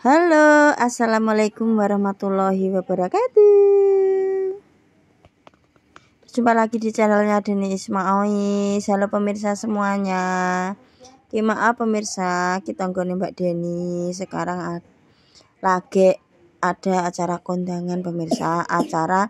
Halo, assalamualaikum warahmatullahi wabarakatuh. Jumpa lagi di channelnya Deni Ismaois. Halo pemirsa semuanya. Kima ya, pemirsa, kita nggone Mbak Deni sekarang lagi ada acara kondangan pemirsa, acara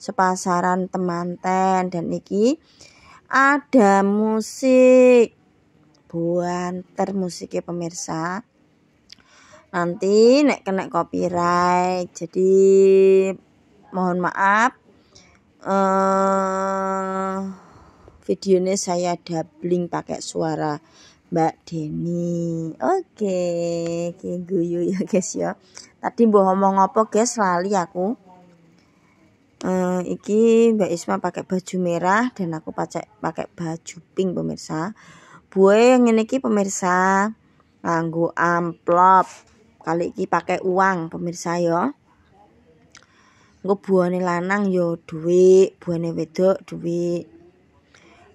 sepasaran temanten dan iki ada musik buanter musiknya pemirsa nanti nek kena copyright jadi mohon maaf uh, eh, ini saya dubbing pakai suara Mbak Deni. Oke, okay. guyu ya guys ya. Tadi mbok ngomong apa guys lali aku. Uh, iki Mbak Isma pakai baju merah dan aku pakai pakai baju pink pemirsa. Buaya yang ini ki pemirsa nganggu amplop. kali iki pakai uang pemirsa ya gue lanang yo duit buane wedok duit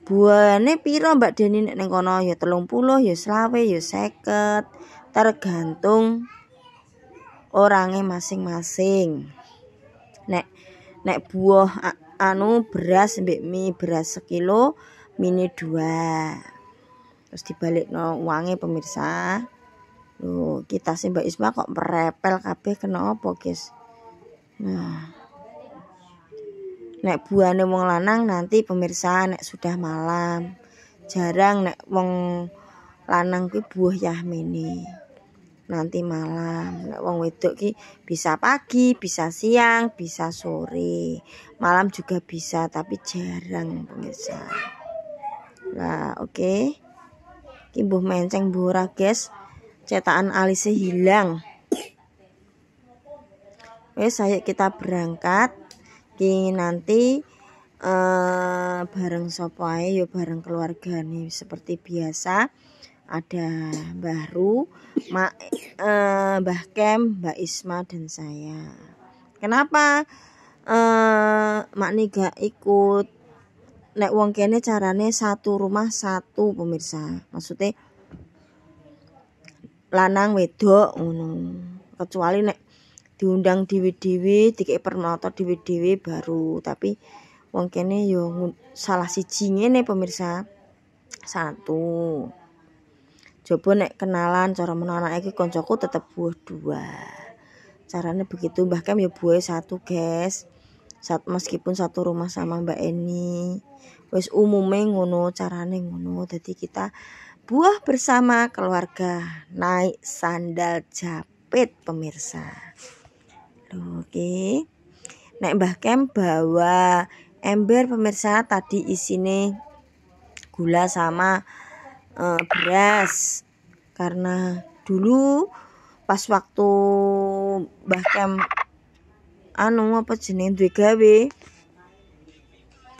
buane piro mbak Deni neng kono yo telung puluh yo selawe yo tergantung orangnya masing-masing nek nek buah anu beras mbek mie beras sekilo mini dua terus dibalik no uangnya pemirsa lu kita sih Mbak Isma kok merepel kabeh kenapa, guys? Nah. Nek buane wong lanang nanti pemirsa nek sudah malam. Jarang nek wong lanang kuwi buah yahmini. Nanti malam. Nek wong wedok ki bisa pagi, bisa siang, bisa sore. Malam juga bisa tapi jarang pemirsa. Lah, oke. Okay. Ki menceng mbura, guys cetakan alisnya hilang wes saya kita berangkat ki nanti uh, bareng sopai yo ya, bareng keluarga nih seperti biasa ada baru Ru, Mak, eh, Mbah Kem, Mbak Isma dan saya. Kenapa eh, Mak Niga ikut? Nek wong kene carane satu rumah satu pemirsa. Maksudnya lanang wedok ngono. Kecuali nek diundang dhewe-dhewe, dikek permoto dhewe-dhewe baru, tapi wong kene yo salah siji ngene pemirsa. Satu. Coba nek kenalan cara menolaknya anake iki koncoku tetep buah dua. Caranya begitu bahkan ya buah satu, guys. Saat meskipun satu rumah sama Mbak Eni, wes umumnya ngono, carane ngono. Jadi kita buah bersama keluarga naik sandal japit pemirsa. oke. Okay. Nek Mbah Kem bawa ember pemirsa tadi isine gula sama uh, beras. Karena dulu pas waktu Mbah Kem anu apa jenis duwe gawe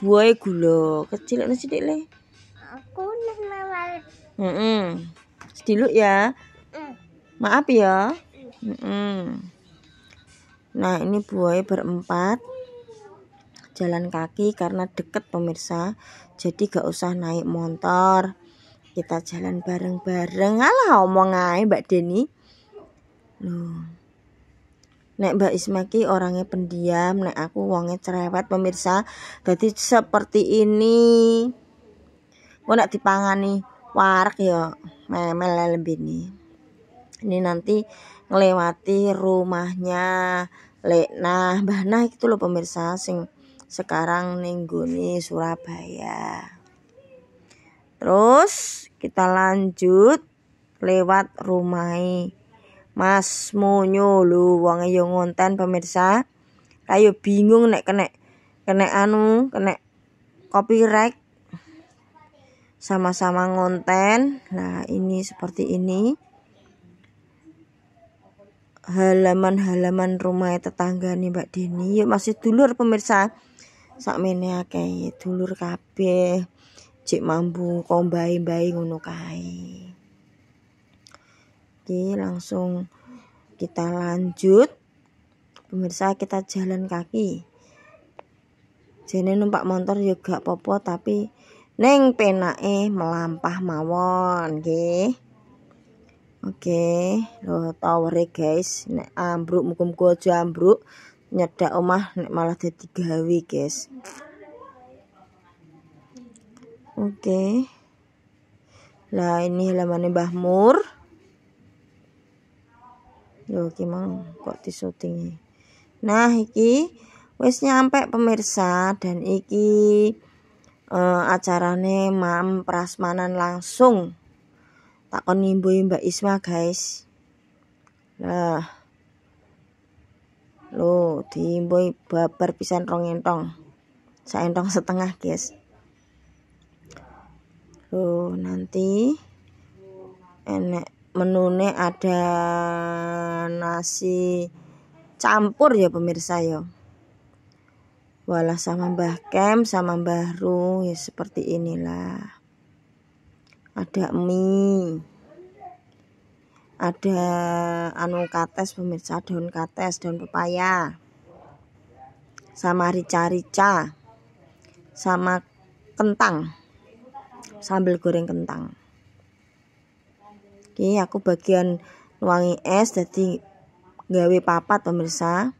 buahe gula kecil-kecil leh Mm -mm. Sediluk ya. Maaf ya. Mm -mm. Nah ini buaya berempat jalan kaki karena deket pemirsa jadi gak usah naik motor kita jalan bareng-bareng -bareng. omong aja Mbak Deni loh Nek Mbak Ismaki orangnya pendiam, nek aku wongnya cerewet pemirsa. Jadi seperti ini. Mau nak dipangani warak ya memel nih. ini nanti ngelewati rumahnya Lekna Mbah Nah itu loh pemirsa sing sekarang ningguni Surabaya terus kita lanjut lewat rumahnya Mas Munyo lu wong yo ngonten pemirsa. Ayo bingung nek kena kena anu, kena copyright sama-sama ngonten nah ini seperti ini halaman-halaman rumah tetangga nih Mbak Deni yuk masih dulur pemirsa sakmene akeh dulur kabeh cik mampu kombai bayi ngono kai Oke, langsung kita lanjut. Pemirsa, kita jalan kaki. Jadi numpak motor juga ya popo tapi Neng penae melampah mawon nggih. Oke, lho tawere guys, nek ambruk mukum muga aja ambruk nyedak omah nek malah jadi gawi guys. Oke. Lah ini halamannya Mbah Mur. Yo gimana kok kok disutingi. Nah, iki wesnya nyampe pemirsa dan iki uh, acarane mam prasmanan langsung takon nimbui Mbak Isma guys nah lo diimbui babar pisan rong entong entong setengah guys lo nanti enek menune ada nasi campur ya pemirsa ya walah sama Mbah Kem sama Mbah Ru ya seperti inilah ada mie ada anu kates pemirsa daun kates daun pepaya sama rica-rica sama kentang sambil goreng kentang oke aku bagian wangi es jadi gawe papat pemirsa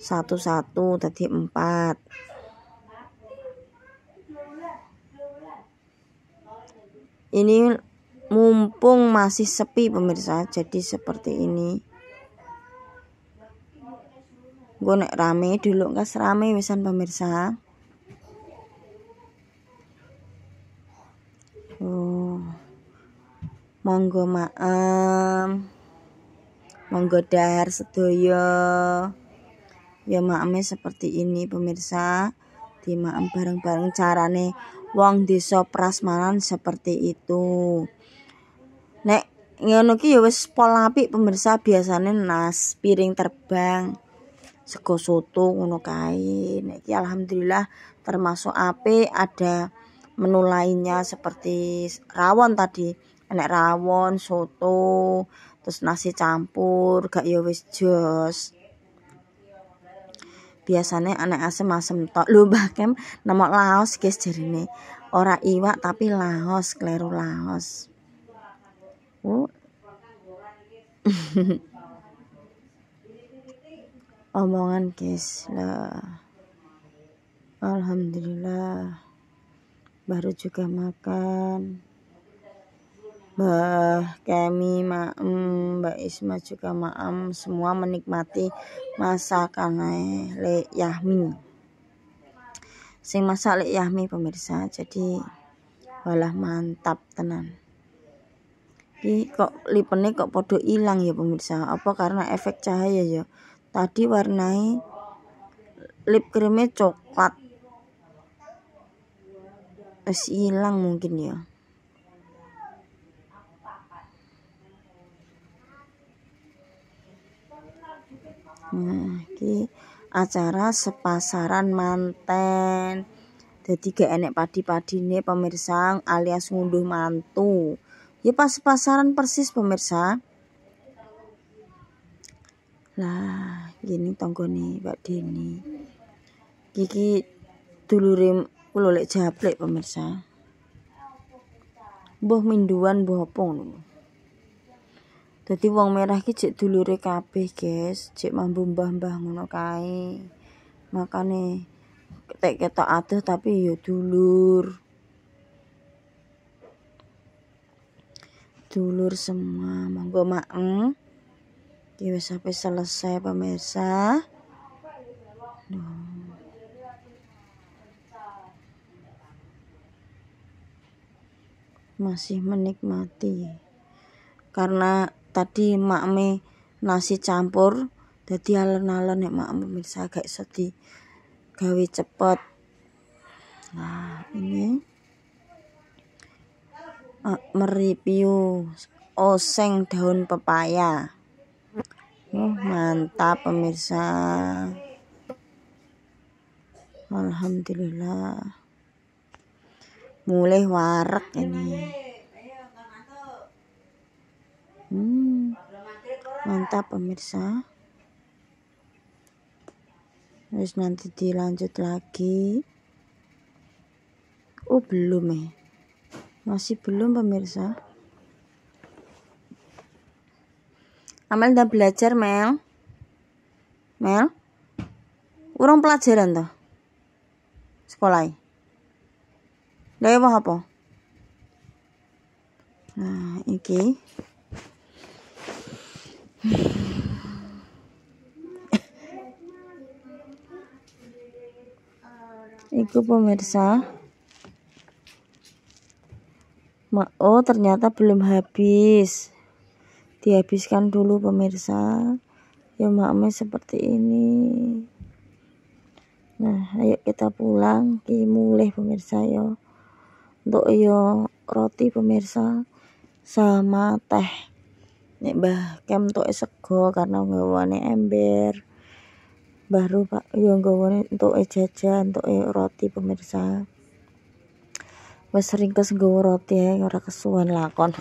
satu satu tadi empat ini mumpung masih sepi pemirsa jadi seperti ini gue nek rame dulu enggak serame wisan pemirsa oh. monggo maem monggo dar sedoyo ya maeme seperti ini pemirsa di maem bareng-bareng carane wong desa prasmanan seperti itu nek ngono ki ya wis pol apik pemirsa biasanya nas piring terbang sego soto ngono kae nek ki alhamdulillah termasuk apik ada menu lainnya seperti rawon tadi enek rawon soto terus nasi campur gak ya wis jos biasanya anak asem-asem tok lu bahkan nama laos guys ini ora iwak tapi laos kleru laos uh. omongan guys lah Alhamdulillah baru juga makan Bah, kami Ma'am Mbak Isma juga Ma'am semua menikmati masakan Le Yahmi sing masak Le Yahmi pemirsa jadi walah mantap tenan Ki kok lipene kok podo hilang ya pemirsa apa karena efek cahaya ya tadi warnai lip krimnya coklat es hilang mungkin ya Nah, acara sepasaran manten. Jadi gak enek padi-padine padi pemirsa alias ngunduh mantu. Ya pas pasaran persis pemirsa. Lah, gini nih Mbak Deni. Kiki dulurim kulolek lek japlek pemirsa. Boh minduan boh pong Dadi wong merah ki jek dulure kabeh, guys. Jek mambu mbah-mbah ngono kae. Makane tek ketok adoh tapi ya dulur. Dulur semua, monggo maem. Iki wis sampai selesai pemirsa. Duh. Masih menikmati karena tadi makme nasi campur jadi alon-alon ya mak pemirsa agak sedih gawe cepet nah ini ah, meri mereview oseng daun pepaya uh, mantap pemirsa Alhamdulillah mulai warak ini hmm mantap pemirsa terus nanti dilanjut lagi oh belum ya masih belum pemirsa Amel udah belajar Mel Mel urang pelajaran toh sekolah Lha iya apa? Nah, oke. Iku pemirsa. Oh, ternyata belum habis. Dihabiskan dulu pemirsa. Ya makme seperti ini. Nah, ayo kita pulang ki pemirsa yo. Ya. Untuk yo ya, roti pemirsa sama teh nek bah, kem tuh sego karena nggawane ember baru pak yo ya nggawane entuk jajan e roti pemirsa wes sering kesenggawa roti ya ora kesuwen lakon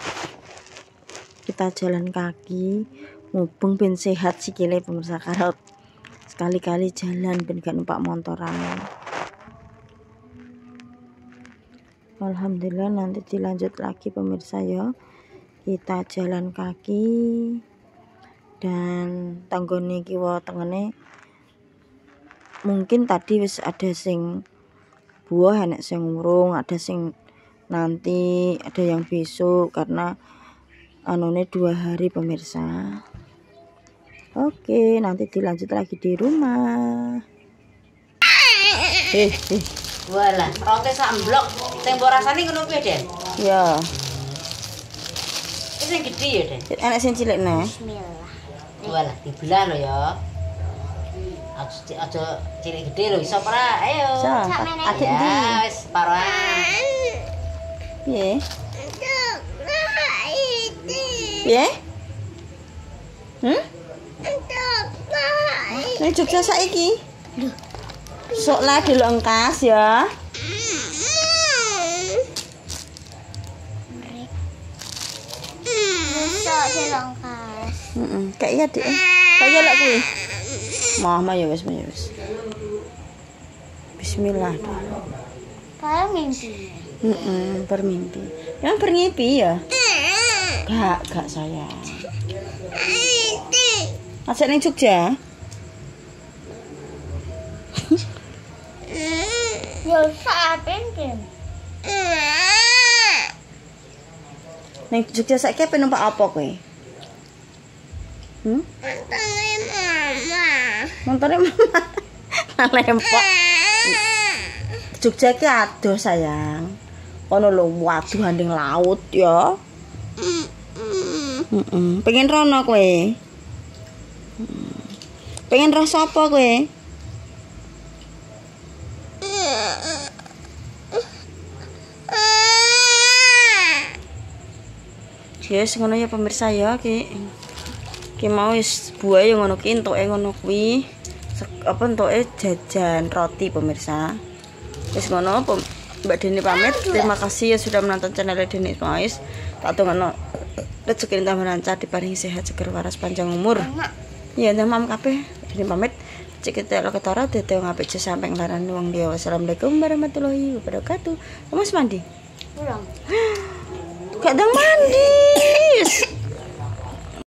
kita jalan kaki mumpung ben sehat sikile pemirsa karot sekali-kali jalan ben gak numpak motoran Alhamdulillah nanti dilanjut lagi pemirsa ya kita jalan kaki dan tanggone kiwa tengene mungkin tadi wis ada sing buah enek sing urung ada sing nanti ada yang besok karena anone dua hari pemirsa oke nanti dilanjut lagi di rumah eh, eh. Wala, rote samblok. Tempo rasane ngono piye Den. ya Yeah sing gede ya, Den. Enak sing cilik nah. Bismillah. Walah, dibelah lo ya. Aja aja cilik gede lo iso ora? Ayo. Iso. Adik ndi? Ya, wis paroan. Piye? Piye? Hmm? Nek Jogja saiki. Lho. Sok lah delok engkas ya. Besok dilongkas. Heeh, kayak iya Dik. Kayak iya lak kuwi. Mama ya wis ya wis. Bismillah. Kayak mimpi. Heeh, bermimpi. Yang bermimpi ya? Gak, gak saya. Masih ning Jogja. Yo saat ini. Neng Jogja saiki pengen numpak apa kowe? Hmm? mama. Montone mama. lempok. Jogja ki adoh sayang. Kono lho waduh handing laut ya. Mm Pengen rono kowe? Mm. Pengen rasa apa kowe? yes ngono ya pemirsa ya ki ki mau is buah yang ngono ki eh ngono kuwi apa eh jajan roti pemirsa wis ngono Mbak Deni pamit terima kasih ya sudah menonton channel Deni Ismail tak ngono rezeki tambah lancar diparingi sehat seger waras panjang umur ya nama mam kabeh Deni pamit kita lo ketara teteh ngapik cek sampai ngelaran uang dia wassalamualaikum warahmatullahi wabarakatuh kamu mandi pulang kadang mandi.